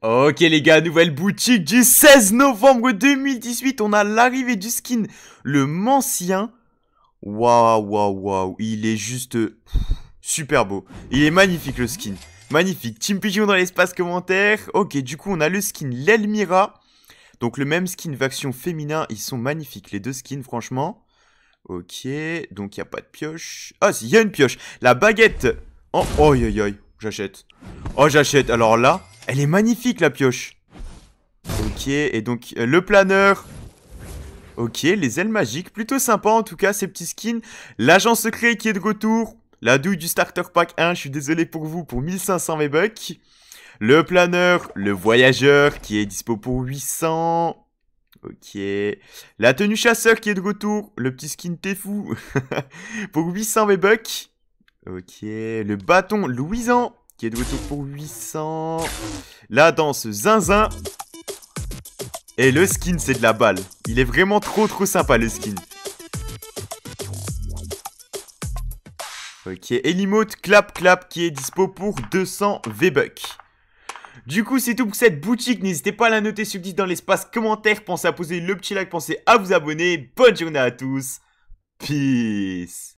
Ok les gars, nouvelle boutique du 16 novembre 2018, on a l'arrivée du skin, le mancien. Waouh, waouh, waouh, il est juste euh, super beau. Il est magnifique le skin, magnifique. Team Pigeon dans l'espace commentaire. Ok, du coup on a le skin l'Elmira. Donc le même skin version féminin, ils sont magnifiques les deux skins franchement. Ok, donc il n'y a pas de pioche. Ah si, il y a une pioche. La baguette. Oh, oh j'achète. Oh, j'achète. Alors là, elle est magnifique la pioche Ok, et donc euh, le planeur Ok, les ailes magiques, plutôt sympa en tout cas ces petits skins. L'agent secret qui est de retour. La douille du starter pack 1, je suis désolé pour vous, pour 1500 V-Bucks. Le planeur, le voyageur qui est dispo pour 800. Ok. La tenue chasseur qui est de retour. Le petit skin t'es fou. pour 800 V-Bucks. Ok. Le bâton Louisan qui est de retour pour 800. La danse zinzin. Et le skin, c'est de la balle. Il est vraiment trop trop sympa le skin. Ok, et clap clap qui est dispo pour 200 V-Bucks. Du coup, c'est tout pour cette boutique. N'hésitez pas à la noter sur dans l'espace commentaire. Pensez à poser le petit like, pensez à vous abonner. Bonne journée à tous. Peace.